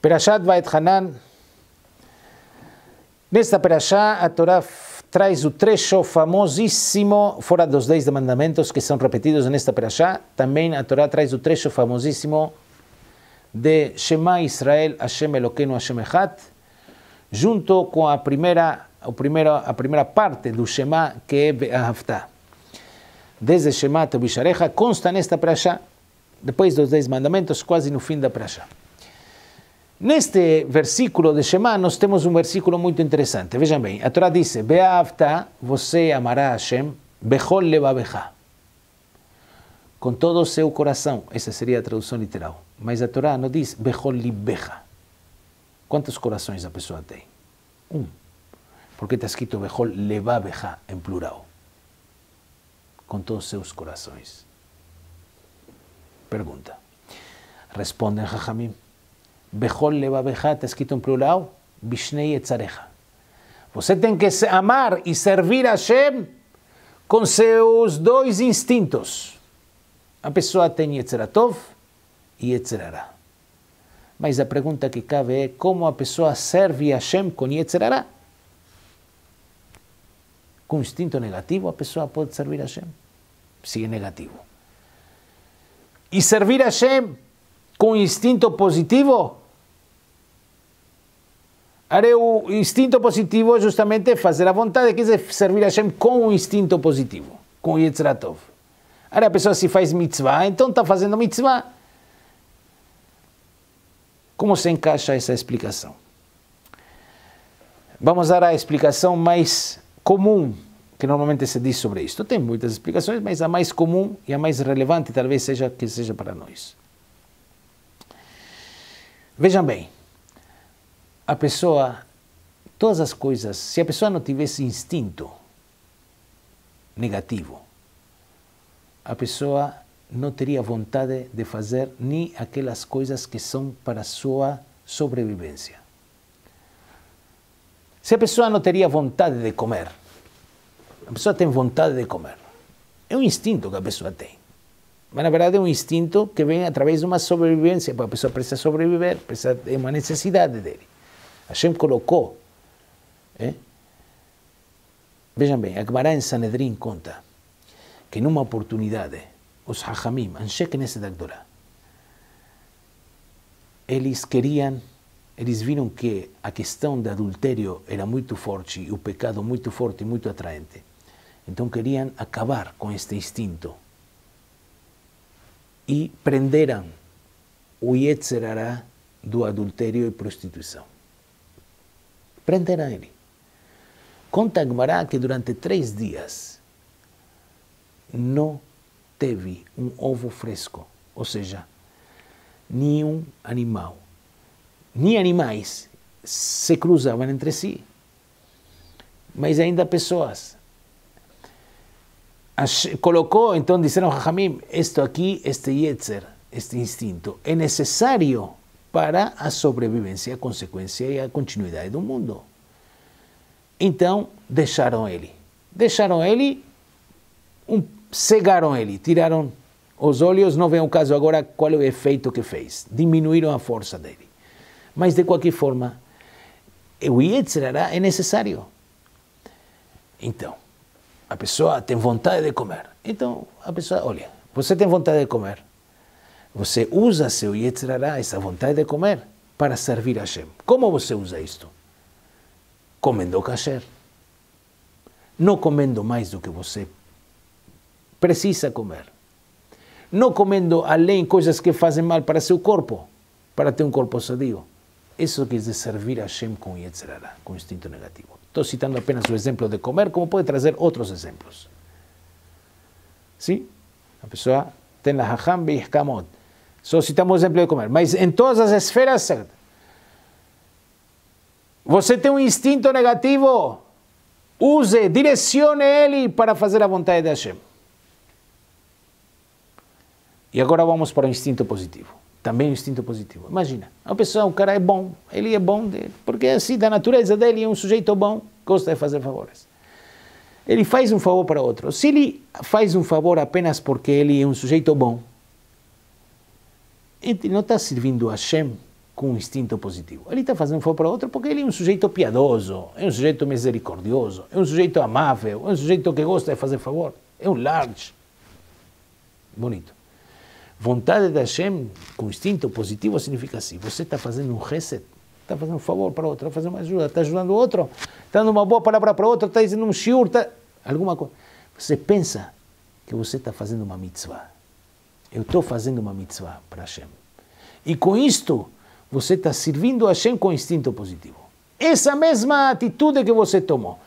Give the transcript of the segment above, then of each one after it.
Perashat Hanan. Nesta Perashá, a Torá traz o trecho famosíssimo, fora dos Dez Mandamentos que são repetidos nesta Perashá, também a Torá traz o trecho famosíssimo de Shema Israel Hashem Eloqueno Hashem Echad, junto com a primeira, a primeira, a primeira parte do Shema, que é Be'ahavtah. Desde Shema Tobisharecha, consta nesta Perashá, depois dos Dez Mandamentos, quase no fim da Perashá. Neste versículo de Shema, nós temos um versículo muito interessante. Vejam bem, a Torá diz: Be'avta, você amará Hashem, bechol levavecha. Com todo o seu coração. Essa seria a tradução literal. Mas a Torá não diz bechol libecha. Quantos corações a pessoa tem? Um. Porque está escrito bechol levavecha, em plural. Com todos os seus corações. Pergunta. Responde, Jajamim. Ha Bechol levabeja está escrito em plural, Bishnei etzareja. Você tem que amar e servir a Hashem com seus dois instintos. A pessoa tem Yetzeratov e Yetzerará. Mas a pergunta que cabe é como a pessoa serve a Hashem com Yetzerará. Com instinto negativo, a pessoa pode servir a Hashem, se é negativo. E servir a Hashem com instinto positivo? o instinto positivo é justamente fazer a vontade, quer dizer, servir a Hashem com o instinto positivo, com o Yetzeratov. Aí a pessoa se faz mitzvah, então está fazendo mitzvah. Como se encaixa essa explicação? Vamos dar a explicação mais comum, que normalmente se diz sobre isto. Tem muitas explicações, mas a mais comum e a mais relevante talvez seja que seja para nós. Vejam bem, a pessoa, todas as coisas, se a pessoa não tivesse instinto negativo, a pessoa não teria vontade de fazer nem aquelas coisas que são para a sua sobrevivência. Se a pessoa não teria vontade de comer, a pessoa tem vontade de comer. É um instinto que a pessoa tem. Mas na verdade é um instinto que vem através de uma sobrevivência. A pessoa precisa sobreviver, precisa, é uma necessidade dele. Hashem colocou. É? ¿eh? Vejam bem, Akbará em Sanedrín conta que numa oportunidade, os Hachamim, Anshe Knesset Agdorah, eles queriam, eles viram que a questão de adultério era muito forte, e o pecado muito forte e muito atraente. Então queriam acabar com este instinto e prenderam o Yetzerará do adultério e prostituição. Prenderam ele. Conta Agmará que durante três dias não teve um ovo fresco, ou seja, nenhum animal, nem animais se cruzavam entre si, mas ainda pessoas colocó, entonces disseram Jajamim, esto aquí, este Yetzer, este instinto, es necesario para a sobrevivencia, a consecuencia e a continuidade do mundo. Então, deixaram ele. Deixaram ele, um, cegaram ele, tiraram os olhos, não vem o caso agora qual é o efeito que fez. Diminuíram a força dele. Mas, de qualquer forma, o yetzer é necessário. Então, a pessoa tem vontade de comer. Então a pessoa, olha, você tem vontade de comer. Você usa seu Yetzirará, essa vontade de comer, para servir a Hashem. Como você usa isto? Comendo kasher. Não comendo mais do que você precisa comer. Não comendo além coisas que fazem mal para seu corpo, para ter um corpo sadio. Eso que es de servir a Hashem con Yetzerara, con instinto negativo. Estoy citando apenas su ejemplo de comer, como puede traer otros ejemplos. ¿Sí? A pessoa tem la hajam bihkamot. Só citamos o exemplo de comer. Mas em todas as esferas, Você tem um instinto negativo. Use, direcione ele para fazer a vontade de Hashem. E agora vamos para o instinto positivo também o instinto positivo. Imagina, uma pessoa, o cara é bom, ele é bom, dele, porque é assim, da natureza dele, é um sujeito bom, gosta de fazer favores. Ele faz um favor para outro. Se ele faz um favor apenas porque ele é um sujeito bom, ele não está servindo a Shem com um instinto positivo. Ele está fazendo um favor para outro porque ele é um sujeito piadoso, é um sujeito misericordioso, é um sujeito amável, é um sujeito que gosta de fazer favor, é um large. Bonito. Vontade de Hashem, com instinto positivo, significa assim: você está fazendo um reset, está fazendo um favor para outro, está fazendo uma ajuda, está ajudando o outro, está dando uma boa palavra para outro, está dizendo um shiur, está... alguma coisa. Você pensa que você está fazendo uma mitzvah. Eu estou fazendo uma mitzvah para Hashem. E com isto, você está servindo a Hashem com instinto positivo. Essa mesma atitude que você tomou.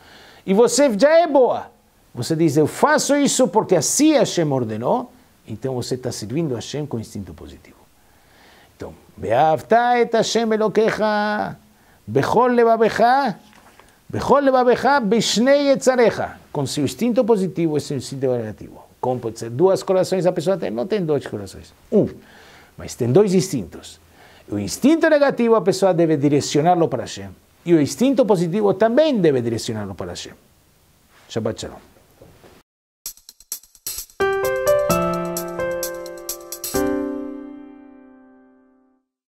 E você já é boa. Você diz, eu faço isso porque assim Hashem ordenou Entonces, você está servindo a Hashem con instinto positivo. Entonces, Beavta et Hashem Elokecha, Bechol levavecha? Bechol levavecha? Bishnei Etzarecha. Com seu instinto positivo es seu instinto negativo. Como puede ser? Duas corações a pessoa tem? Não tem dois corações. Um. Mas tem dois instintos. O instinto negativo a pessoa debe direcioná para Hashem. Y o instinto positivo también debe direcioná para Hashem. Shabbat Shalom.